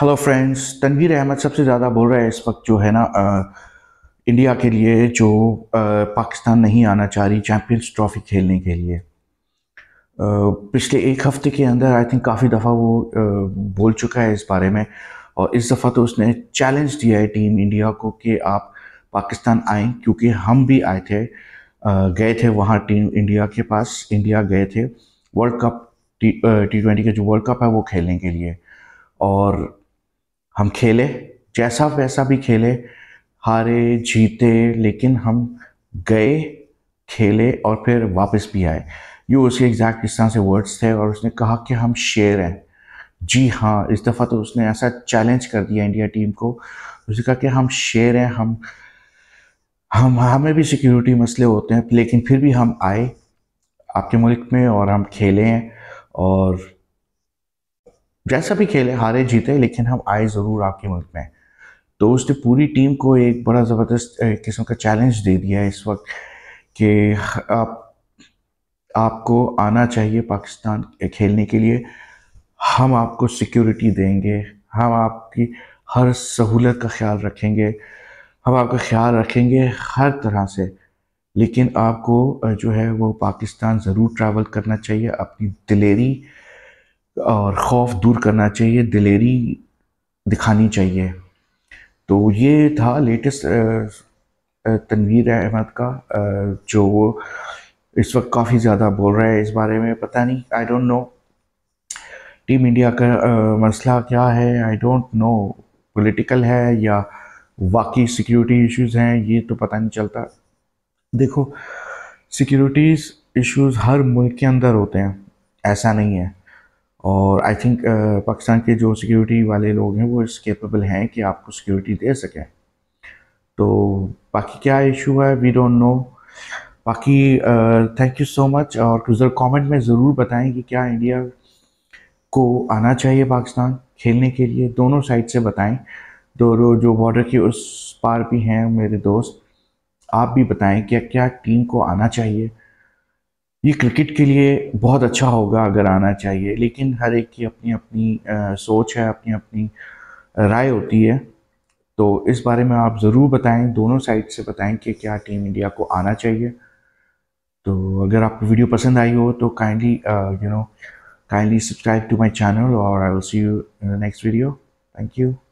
hello friends Tanveer Ahmad सबसे ज़्यादा बोल रहा है इस वक्त जो है ना इंडिया के लिए जो पाकिस्तान नहीं आना चाह रही चैम्पियंस ट्रॉफी खेलने के लिए पिछले एक हफ्ते के अंदर आई थिंक काफ़ी दफ़ा वो बोल चुका है इस बारे में और इस दफ़ा तो उसने चैलेंज दिया है टीम इंडिया को कि आप पाकिस्तान आएँ क्योंकि हम भी आए थे गए थे वहाँ टीम इंडिया के पास इंडिया गए थे वर्ल्ड कप टी ट्वेंटी का जो वर्ल्ड कप है वो खेलने के लिए और हम खेले जैसा वैसा भी खेले हारे जीते लेकिन हम गए खेले और फिर वापस भी आए यू उसके एग्जैक्ट इस तरह से वर्ड्स थे और उसने कहा कि हम शेर हैं जी हाँ इस दफ़ा तो उसने ऐसा चैलेंज कर दिया इंडिया टीम को उसने कहा कि हम शेर हैं हम हम हमें भी सिक्योरिटी मसले होते हैं लेकिन फिर भी हम आए आपके मुल्क में और हम खेले हैं और जैसा भी खेले हारे जीते लेकिन हम आए ज़रूर आपके मुल्क में तो उसने पूरी टीम को एक बड़ा ज़बरदस्त किस्म का चैलेंज दे दिया है इस वक्त कि आप आपको आना चाहिए पाकिस्तान खेलने के लिए हम आपको सिक्योरिटी देंगे हम आपकी हर सहूलत का ख्याल रखेंगे हम आपका ख्याल रखेंगे हर तरह से लेकिन आपको जो है वो पाकिस्तान ज़रूर ट्रैवल करना चाहिए अपनी दिलेरी और खौफ दूर करना चाहिए दिलेरी दिखानी चाहिए तो ये था लेटेस्ट तनवीर अहमद का जो वो इस वक्त काफ़ी ज़्यादा बोल रहा है इस बारे में पता नहीं I don't know team India का मसला क्या है आई डोंट नो पॉलिटिकल है या वाकई सिक्योरिटी इश्यूज हैं ये तो पता नहीं चलता देखो सिक्योरिटीज़ इश्यूज हर मुल्क के अंदर होते हैं ऐसा नहीं है और आई थिंक uh, पाकिस्तान के जो सिक्योरिटी वाले लोग हैं वो इस केपेबल हैं कि आपको सिक्योरिटी दे सकें तो बाकी क्या इशू है वी डोंट नो बाकी थैंक यू सो मच और ज़रूर कमेंट में ज़रूर बताएं कि क्या इंडिया को आना चाहिए पाकिस्तान खेलने के लिए दोनों साइड से बताएं दोनों जो बॉर्डर के उस पार भी हैं मेरे दोस्त आप भी बताएं कि क्या टीम को आना चाहिए ये क्रिकेट के लिए बहुत अच्छा होगा अगर आना चाहिए लेकिन हर एक की अपनी अपनी आ, सोच है अपनी अपनी राय होती है तो इस बारे में आप ज़रूर बताएं दोनों साइड से बताएं कि क्या टीम इंडिया को आना चाहिए तो अगर आपको वीडियो पसंद आई हो तो kindly you know kindly subscribe to my channel और I will see you in the next video thank you